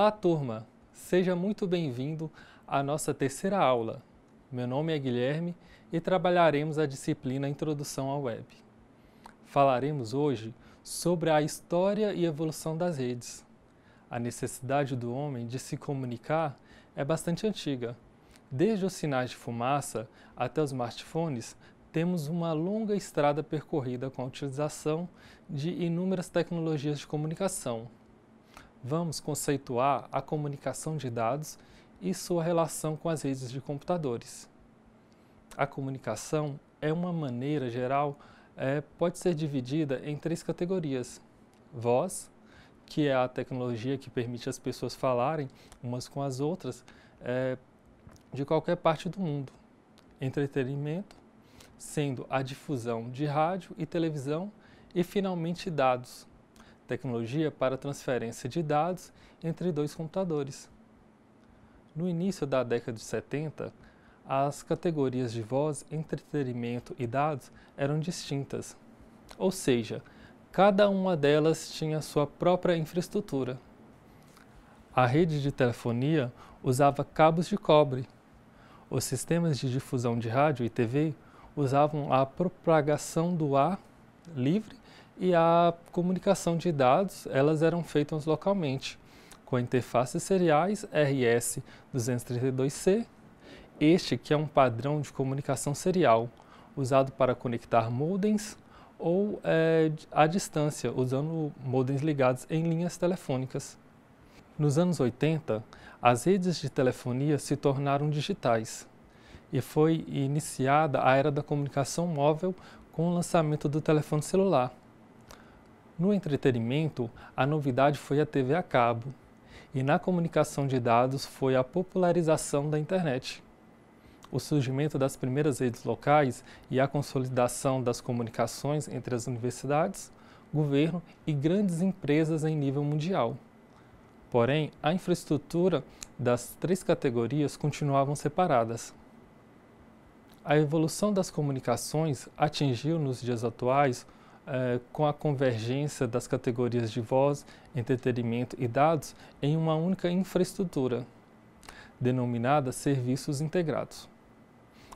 Olá, turma! Seja muito bem-vindo à nossa terceira aula. Meu nome é Guilherme e trabalharemos a disciplina Introdução à Web. Falaremos hoje sobre a história e evolução das redes. A necessidade do homem de se comunicar é bastante antiga. Desde os sinais de fumaça até os smartphones, temos uma longa estrada percorrida com a utilização de inúmeras tecnologias de comunicação vamos conceituar a comunicação de dados e sua relação com as redes de computadores. A comunicação é uma maneira geral, é, pode ser dividida em três categorias. Voz, que é a tecnologia que permite as pessoas falarem umas com as outras é, de qualquer parte do mundo. Entretenimento, sendo a difusão de rádio e televisão, e finalmente dados, tecnologia para transferência de dados entre dois computadores. No início da década de 70, as categorias de voz, entretenimento e dados eram distintas, ou seja, cada uma delas tinha sua própria infraestrutura. A rede de telefonia usava cabos de cobre. Os sistemas de difusão de rádio e TV usavam a propagação do ar livre e a comunicação de dados elas eram feitas localmente com interfaces seriais RS 232C, este que é um padrão de comunicação serial usado para conectar modems ou é, à distância, usando modems ligados em linhas telefônicas. Nos anos 80, as redes de telefonia se tornaram digitais e foi iniciada a era da comunicação móvel com o lançamento do telefone celular. No entretenimento, a novidade foi a TV a cabo, e na comunicação de dados foi a popularização da internet. O surgimento das primeiras redes locais e a consolidação das comunicações entre as universidades, governo e grandes empresas em nível mundial. Porém, a infraestrutura das três categorias continuavam separadas. A evolução das comunicações atingiu nos dias atuais é, com a convergência das categorias de voz, entretenimento e dados em uma única infraestrutura, denominada serviços integrados.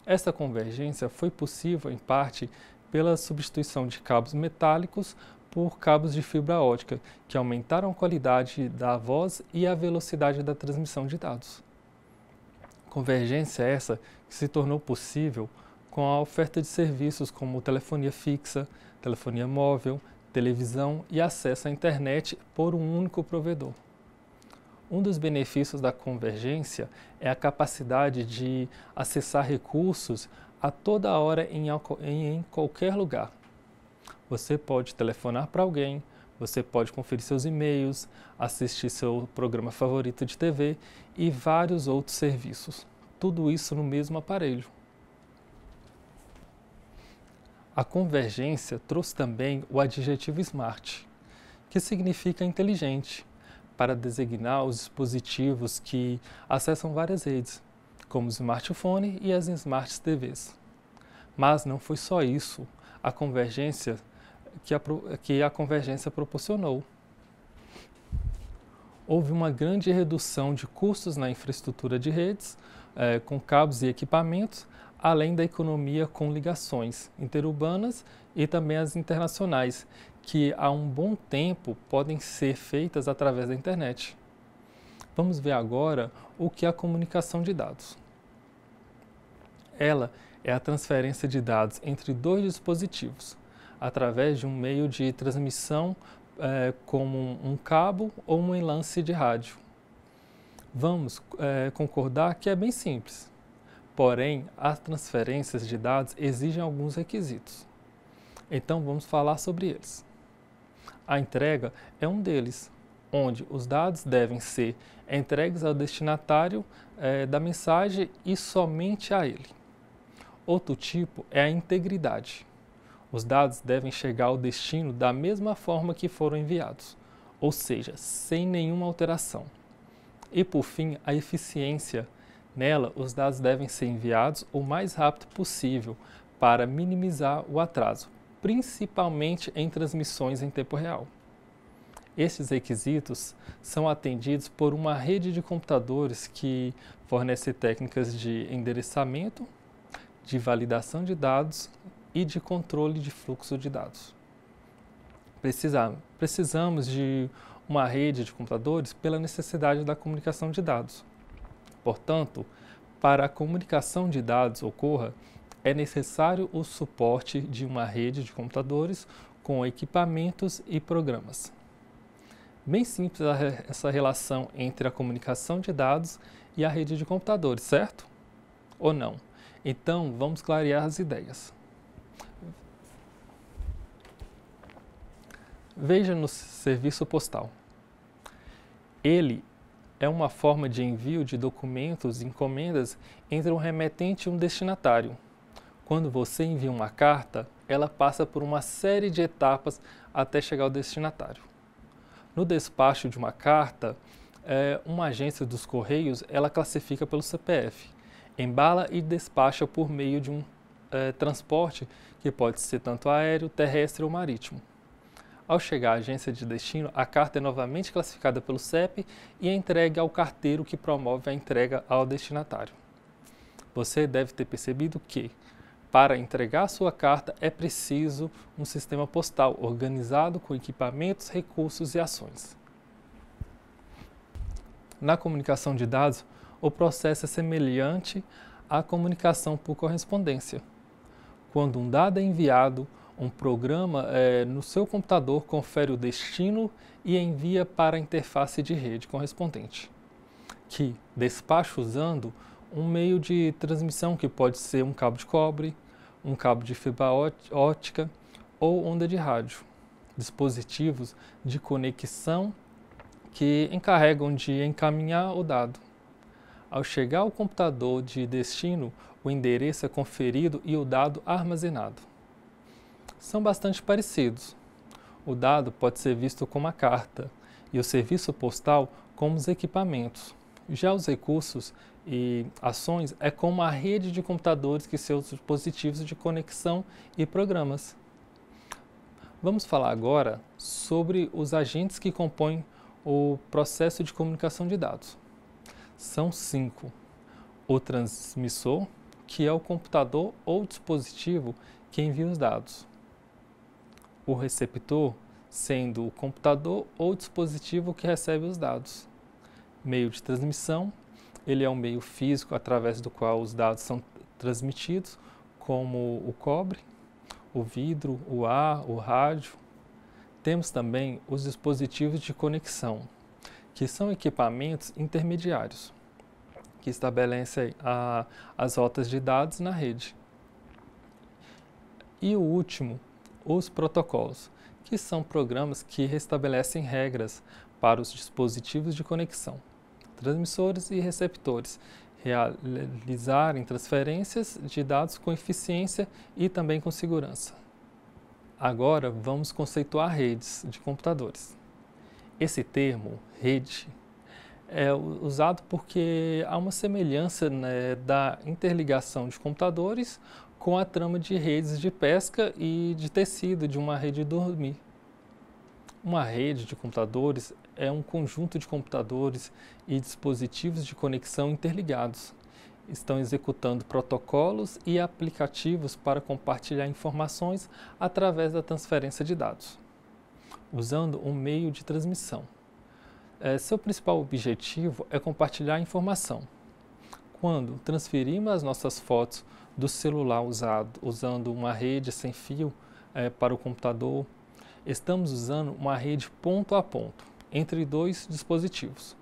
Essa convergência foi possível, em parte, pela substituição de cabos metálicos por cabos de fibra ótica, que aumentaram a qualidade da voz e a velocidade da transmissão de dados. Convergência essa que se tornou possível com a oferta de serviços como telefonia fixa, telefonia móvel, televisão e acesso à internet por um único provedor. Um dos benefícios da convergência é a capacidade de acessar recursos a toda hora em, em qualquer lugar. Você pode telefonar para alguém, você pode conferir seus e-mails, assistir seu programa favorito de TV e vários outros serviços. Tudo isso no mesmo aparelho a convergência trouxe também o adjetivo smart, que significa inteligente, para designar os dispositivos que acessam várias redes, como o smartphone e as smart TVs. Mas não foi só isso a convergência que a, que a convergência proporcionou. Houve uma grande redução de custos na infraestrutura de redes, eh, com cabos e equipamentos, além da economia com ligações interurbanas e também as internacionais, que há um bom tempo podem ser feitas através da internet. Vamos ver agora o que é a comunicação de dados. Ela é a transferência de dados entre dois dispositivos, através de um meio de transmissão é, como um cabo ou um enlace de rádio. Vamos é, concordar que é bem simples. Porém, as transferências de dados exigem alguns requisitos. Então, vamos falar sobre eles. A entrega é um deles, onde os dados devem ser entregues ao destinatário é, da mensagem e somente a ele. Outro tipo é a integridade. Os dados devem chegar ao destino da mesma forma que foram enviados, ou seja, sem nenhuma alteração. E por fim, a eficiência Nela, os dados devem ser enviados o mais rápido possível para minimizar o atraso, principalmente em transmissões em tempo real. Estes requisitos são atendidos por uma rede de computadores que fornece técnicas de endereçamento, de validação de dados e de controle de fluxo de dados. Precisamos de uma rede de computadores pela necessidade da comunicação de dados Portanto, para a comunicação de dados ocorra, é necessário o suporte de uma rede de computadores com equipamentos e programas. Bem simples essa relação entre a comunicação de dados e a rede de computadores, certo? Ou não? Então, vamos clarear as ideias. Veja no serviço postal. Ele é uma forma de envio de documentos e encomendas entre um remetente e um destinatário. Quando você envia uma carta, ela passa por uma série de etapas até chegar ao destinatário. No despacho de uma carta, é, uma agência dos correios ela classifica pelo CPF, embala e despacha por meio de um é, transporte que pode ser tanto aéreo, terrestre ou marítimo. Ao chegar à agência de destino, a carta é novamente classificada pelo CEP e é entregue ao carteiro que promove a entrega ao destinatário. Você deve ter percebido que, para entregar sua carta, é preciso um sistema postal organizado com equipamentos, recursos e ações. Na comunicação de dados, o processo é semelhante à comunicação por correspondência. Quando um dado é enviado, um programa é, no seu computador confere o destino e envia para a interface de rede correspondente, que despacha usando um meio de transmissão que pode ser um cabo de cobre, um cabo de fibra ótica ou onda de rádio, dispositivos de conexão que encarregam de encaminhar o dado. Ao chegar ao computador de destino, o endereço é conferido e o dado armazenado são bastante parecidos. O dado pode ser visto como a carta e o serviço postal como os equipamentos. Já os recursos e ações é como a rede de computadores que seus dispositivos de conexão e programas. Vamos falar agora sobre os agentes que compõem o processo de comunicação de dados. São cinco: o transmissor, que é o computador ou dispositivo que envia os dados o receptor sendo o computador ou dispositivo que recebe os dados. Meio de transmissão, ele é um meio físico através do qual os dados são transmitidos, como o cobre, o vidro, o ar, o rádio. Temos também os dispositivos de conexão, que são equipamentos intermediários, que estabelecem a, as rotas de dados na rede. E o último os protocolos, que são programas que restabelecem regras para os dispositivos de conexão, transmissores e receptores, realizarem transferências de dados com eficiência e também com segurança. Agora vamos conceituar redes de computadores. Esse termo, rede, é usado porque há uma semelhança né, da interligação de computadores com a trama de redes de pesca e de tecido de uma rede de dormir. Uma rede de computadores é um conjunto de computadores e dispositivos de conexão interligados. Estão executando protocolos e aplicativos para compartilhar informações através da transferência de dados, usando um meio de transmissão. É, seu principal objetivo é compartilhar informação. Quando transferimos as nossas fotos do celular usado, usando uma rede sem fio é, para o computador, estamos usando uma rede ponto a ponto entre dois dispositivos.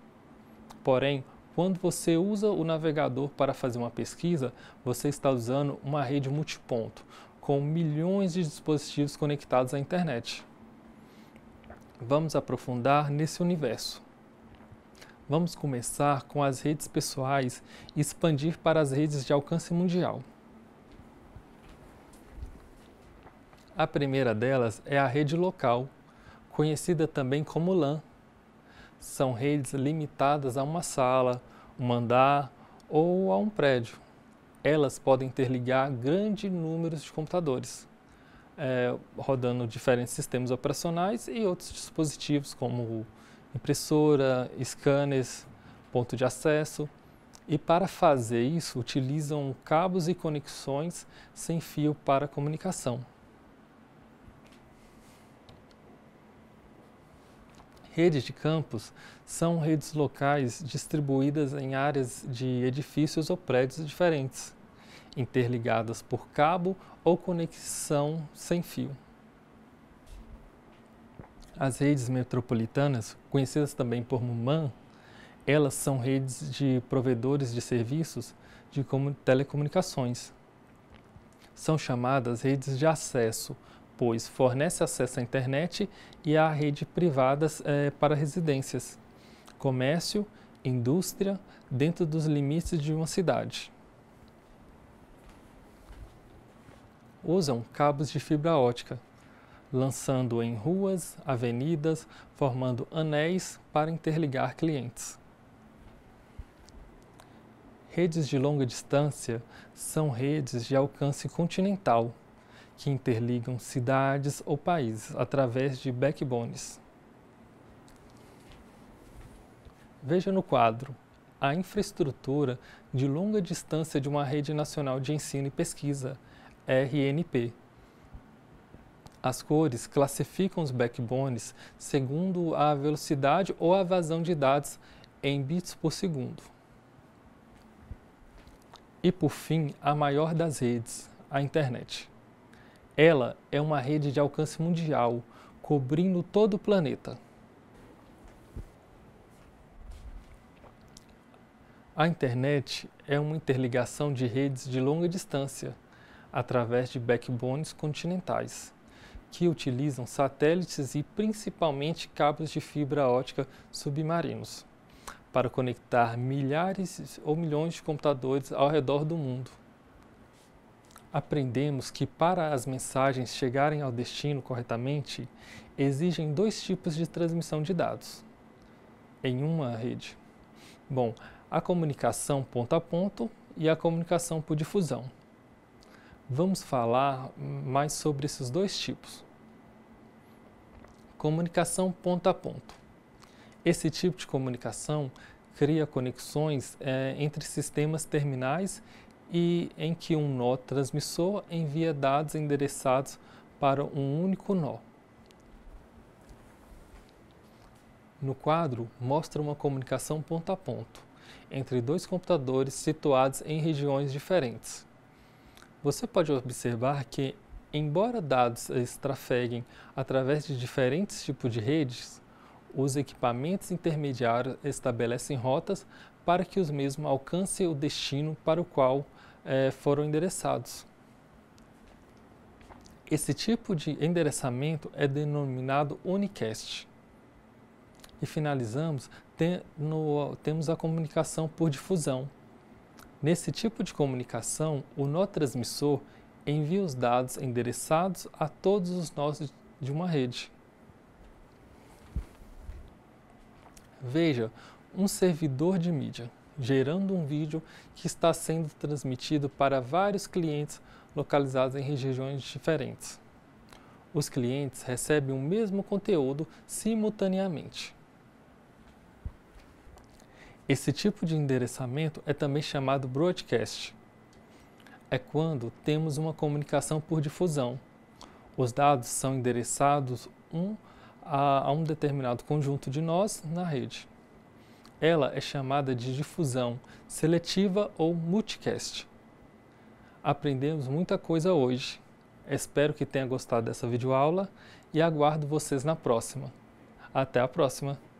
Porém, quando você usa o navegador para fazer uma pesquisa, você está usando uma rede multiponto, com milhões de dispositivos conectados à internet. Vamos aprofundar nesse universo. Vamos começar com as redes pessoais e expandir para as redes de alcance mundial. A primeira delas é a rede local, conhecida também como LAN. São redes limitadas a uma sala, um andar ou a um prédio. Elas podem interligar grande número de computadores, é, rodando diferentes sistemas operacionais e outros dispositivos como impressora, scanners, ponto de acesso. E para fazer isso, utilizam cabos e conexões sem fio para comunicação. Redes de campos são redes locais distribuídas em áreas de edifícios ou prédios diferentes, interligadas por cabo ou conexão sem fio. As redes metropolitanas, conhecidas também por MUMAN, elas são redes de provedores de serviços de telecomunicações. São chamadas redes de acesso pois fornece acesso à internet e à rede privadas é, para residências, comércio, indústria, dentro dos limites de uma cidade. Usam cabos de fibra ótica, lançando em ruas, avenidas, formando anéis para interligar clientes. Redes de longa distância são redes de alcance continental, que interligam cidades ou países através de backbones. Veja no quadro a infraestrutura de longa distância de uma rede nacional de ensino e pesquisa, RNP. As cores classificam os backbones segundo a velocidade ou a vazão de dados em bits por segundo. E por fim, a maior das redes, a internet. Ela é uma rede de alcance mundial, cobrindo todo o planeta. A internet é uma interligação de redes de longa distância, através de backbones continentais, que utilizam satélites e principalmente cabos de fibra ótica submarinos, para conectar milhares ou milhões de computadores ao redor do mundo aprendemos que para as mensagens chegarem ao destino corretamente, exigem dois tipos de transmissão de dados em uma rede. Bom, a comunicação ponto a ponto e a comunicação por difusão. Vamos falar mais sobre esses dois tipos. Comunicação ponto a ponto. Esse tipo de comunicação cria conexões é, entre sistemas terminais e em que um nó transmissor envia dados endereçados para um único nó. No quadro, mostra uma comunicação ponto a ponto entre dois computadores situados em regiões diferentes. Você pode observar que, embora dados extrafeguem através de diferentes tipos de redes, os equipamentos intermediários estabelecem rotas para que os mesmos alcancem o destino para o qual é, foram endereçados. Esse tipo de endereçamento é denominado unicast. E finalizamos, tem, no, temos a comunicação por difusão. Nesse tipo de comunicação, o nó transmissor envia os dados endereçados a todos os nós de uma rede. Veja, um servidor de mídia, gerando um vídeo que está sendo transmitido para vários clientes localizados em regiões diferentes. Os clientes recebem o mesmo conteúdo simultaneamente. Esse tipo de endereçamento é também chamado broadcast. É quando temos uma comunicação por difusão. Os dados são endereçados um a, a um determinado conjunto de nós na rede. Ela é chamada de difusão seletiva ou multicast. Aprendemos muita coisa hoje. Espero que tenha gostado dessa videoaula e aguardo vocês na próxima. Até a próxima!